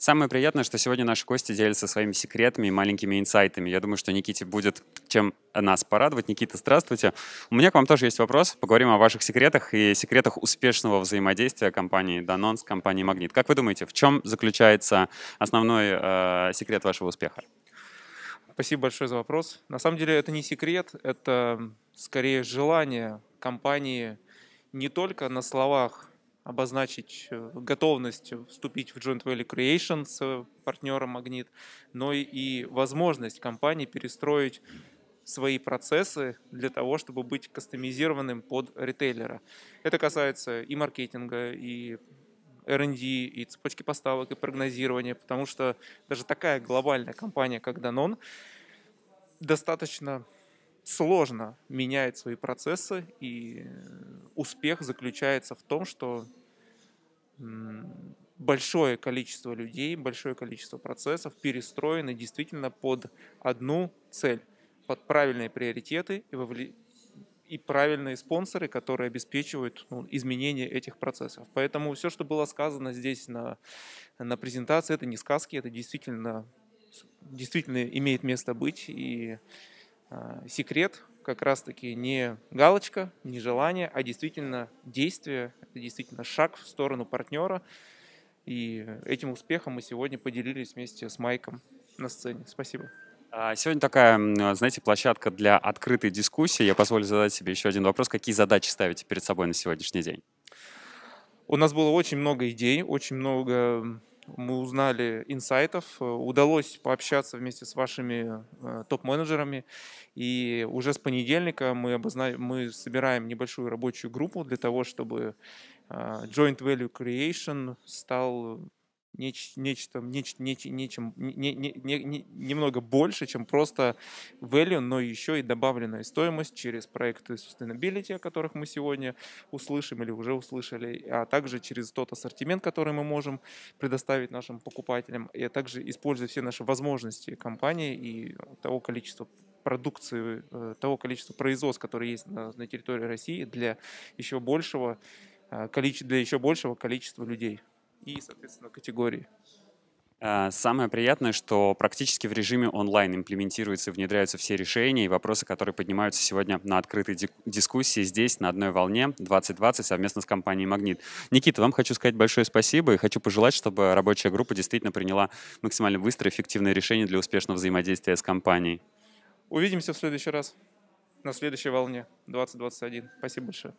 Самое приятное, что сегодня наши гости делятся своими секретами и маленькими инсайтами. Я думаю, что Никите будет чем нас порадовать. Никита, здравствуйте. У меня к вам тоже есть вопрос. Поговорим о ваших секретах и секретах успешного взаимодействия компании Danone с компанией Магнит. Как вы думаете, в чем заключается основной э, секрет вашего успеха? Спасибо большое за вопрос. На самом деле это не секрет, это скорее желание компании не только на словах обозначить э, готовность вступить в Joint Valley Creation с э, партнером Магнит, но и возможность компании перестроить свои процессы для того, чтобы быть кастомизированным под ритейлера. Это касается и маркетинга, и R&D, и цепочки поставок, и прогнозирования, потому что даже такая глобальная компания, как Danone, достаточно сложно менять свои процессы, и э, успех заключается в том, что большое количество людей, большое количество процессов перестроены действительно под одну цель, под правильные приоритеты и, вовле... и правильные спонсоры, которые обеспечивают ну, изменение этих процессов. Поэтому все, что было сказано здесь на, на презентации, это не сказки, это действительно, действительно имеет место быть. И Э, секрет как раз-таки не галочка, не желание, а действительно действие, это действительно шаг в сторону партнера. И этим успехом мы сегодня поделились вместе с Майком на сцене. Спасибо. А, сегодня такая, знаете, площадка для открытой дискуссии. Я позволю задать себе еще один вопрос. Какие задачи ставите перед собой на сегодняшний день? У нас было очень много идей, очень много мы узнали инсайтов, э, удалось пообщаться вместе с вашими э, топ-менеджерами, и уже с понедельника мы, обозна... мы собираем небольшую рабочую группу для того, чтобы э, Joint Value Creation стал неч, нечто, неч, неч, нечем, не, не, не, не, немного больше, чем просто value, но еще и добавленная стоимость через проекты sustainability, о которых мы сегодня услышим или уже услышали, а также через тот ассортимент, который мы можем предоставить нашим покупателям, и а также используя все наши возможности компании и того количества продукции, э, того количества производств, которые есть на, на территории России для еще большего э, количества, для еще большего количества людей и, соответственно, категории. А, самое приятное, что практически в режиме онлайн имплементируются и внедряются все решения и вопросы, которые поднимаются сегодня на открытой дискуссии здесь, на одной волне 2020 совместно с компанией «Магнит». Никита, вам хочу сказать большое спасибо и хочу пожелать, чтобы рабочая группа действительно приняла максимально быстрое и эффективное решение для успешного взаимодействия с компанией. Увидимся в следующий раз на следующей волне 2021. Спасибо большое.